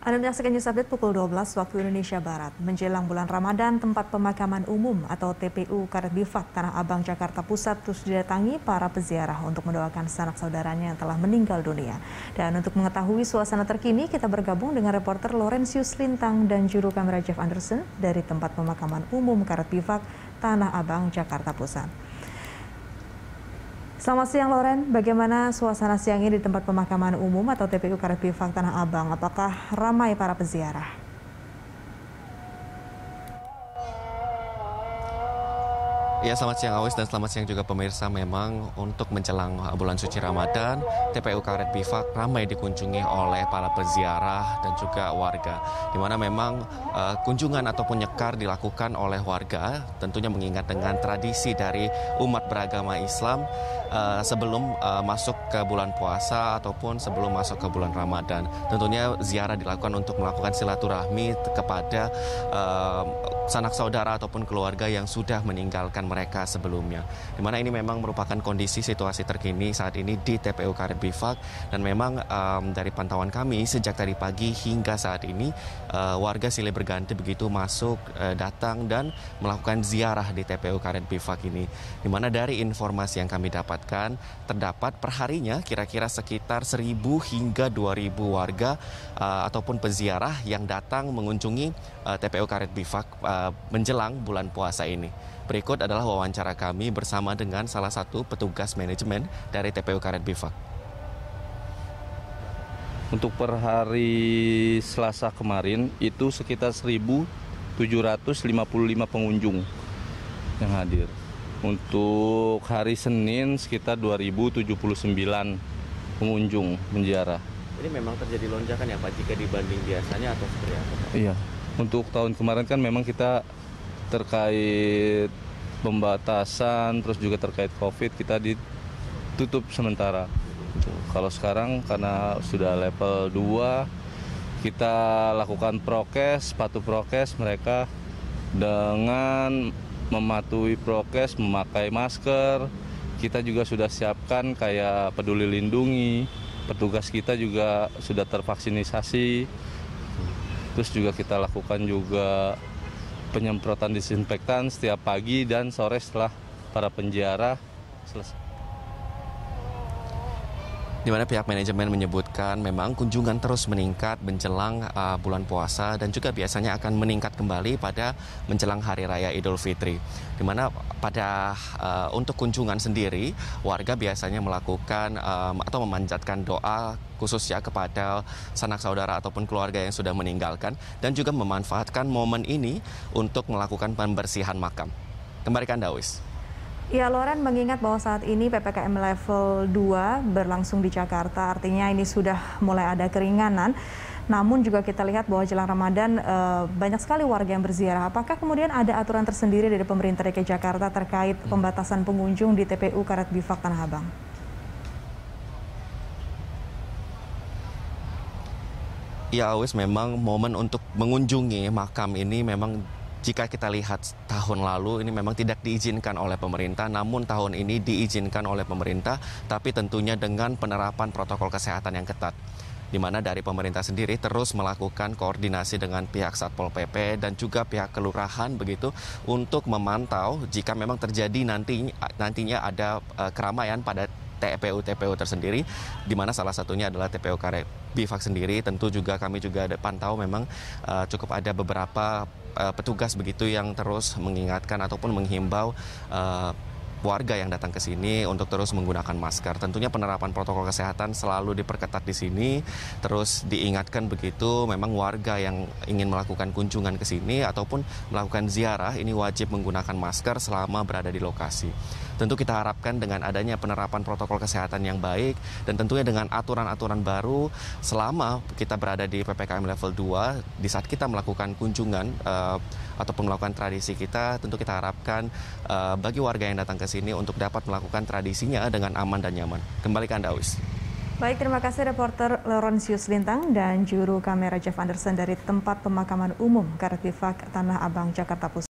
Anda menyaksikan news update pukul 12 waktu Indonesia Barat. Menjelang bulan Ramadan, tempat pemakaman umum atau TPU Karet Bifak Tanah Abang Jakarta Pusat terus didatangi para peziarah untuk mendoakan sanak saudaranya yang telah meninggal dunia. Dan untuk mengetahui suasana terkini, kita bergabung dengan reporter Lorenzius Lintang dan juru kamera Jeff Anderson dari tempat pemakaman umum Karet Bifak Tanah Abang Jakarta Pusat. Selamat siang Loren, bagaimana suasana siang ini di tempat pemakaman umum atau TPU Karepifak Tanah Abang? Apakah ramai para peziarah? Ya, selamat siang Awis dan selamat siang juga pemirsa. Memang untuk menjelang bulan suci Ramadan, TPU Karet Bifak ramai dikunjungi oleh para peziarah dan juga warga. Di mana memang uh, kunjungan ataupun nyekar dilakukan oleh warga, tentunya mengingat dengan tradisi dari umat beragama Islam uh, sebelum uh, masuk ke bulan puasa ataupun sebelum masuk ke bulan Ramadan. Tentunya ziarah dilakukan untuk melakukan silaturahmi kepada uh, sanak saudara ataupun keluarga yang sudah meninggalkan mereka sebelumnya. Di mana ini memang merupakan kondisi situasi terkini saat ini di TPU Karet Bivak dan memang um, dari pantauan kami sejak tadi pagi hingga saat ini uh, warga silih berganti begitu masuk uh, datang dan melakukan ziarah di TPU Karet Bivak ini. Di mana dari informasi yang kami dapatkan terdapat perharinya kira-kira sekitar 1000 hingga 2000 warga uh, ataupun peziarah yang datang mengunjungi uh, TPU Karet Bivak uh, menjelang bulan puasa ini. Berikut adalah wawancara kami bersama dengan salah satu petugas manajemen dari TPU Karet Bivak. Untuk per hari Selasa kemarin itu sekitar 1.755 pengunjung yang hadir. Untuk hari Senin sekitar 2.079 pengunjung menjara. Ini memang terjadi lonjakan ya Pak jika dibanding biasanya atau seperti apa? Iya, untuk tahun kemarin kan memang kita terkait pembatasan terus juga terkait Covid kita ditutup sementara. Kalau sekarang karena sudah level 2 kita lakukan prokes, patuh prokes mereka dengan mematuhi prokes, memakai masker. Kita juga sudah siapkan kayak peduli lindungi. Petugas kita juga sudah tervaksinisasi Terus juga kita lakukan juga penyemprotan disinfektan setiap pagi dan sore setelah para penjara selesai di mana pihak manajemen menyebutkan memang kunjungan terus meningkat menjelang uh, bulan puasa dan juga biasanya akan meningkat kembali pada menjelang hari raya Idul Fitri. Di mana pada uh, untuk kunjungan sendiri warga biasanya melakukan um, atau memanjatkan doa khususnya kepada sanak saudara ataupun keluarga yang sudah meninggalkan dan juga memanfaatkan momen ini untuk melakukan pembersihan makam. Kembali ke Anda, Ya, Loren mengingat bahwa saat ini PPKM level 2 berlangsung di Jakarta, artinya ini sudah mulai ada keringanan. Namun juga kita lihat bahwa jelang Ramadan e, banyak sekali warga yang berziarah. Apakah kemudian ada aturan tersendiri dari pemerintah DKI Jakarta terkait hmm. pembatasan pengunjung di TPU Karet Bifak Tanah Abang? Ya Awis memang momen untuk mengunjungi makam ini memang jika kita lihat tahun lalu ini memang tidak diizinkan oleh pemerintah, namun tahun ini diizinkan oleh pemerintah, tapi tentunya dengan penerapan protokol kesehatan yang ketat di mana dari pemerintah sendiri terus melakukan koordinasi dengan pihak Satpol PP dan juga pihak kelurahan begitu untuk memantau jika memang terjadi nanti nantinya ada eh, keramaian pada TPU TPU tersendiri di mana salah satunya adalah TPU Karet Bivak sendiri tentu juga kami juga ada pantau memang eh, cukup ada beberapa Eh, petugas begitu yang terus mengingatkan ataupun menghimbau eh, warga yang datang ke sini untuk terus menggunakan masker. Tentunya penerapan protokol kesehatan selalu diperketat di sini, terus diingatkan begitu memang warga yang ingin melakukan kunjungan ke sini ataupun melakukan ziarah ini wajib menggunakan masker selama berada di lokasi. Tentu kita harapkan dengan adanya penerapan protokol kesehatan yang baik dan tentunya dengan aturan-aturan baru selama kita berada di PPKM level 2 di saat kita melakukan kunjungan uh, ataupun melakukan tradisi kita tentu kita harapkan uh, bagi warga yang datang ke sini untuk dapat melakukan tradisinya dengan aman dan nyaman. Kembali ke Anda, Wis. Baik, terima kasih reporter Laurentius Lintang dan juru kamera Jeff Anderson dari tempat pemakaman umum Karet Tanah Abang, Jakarta Pusat.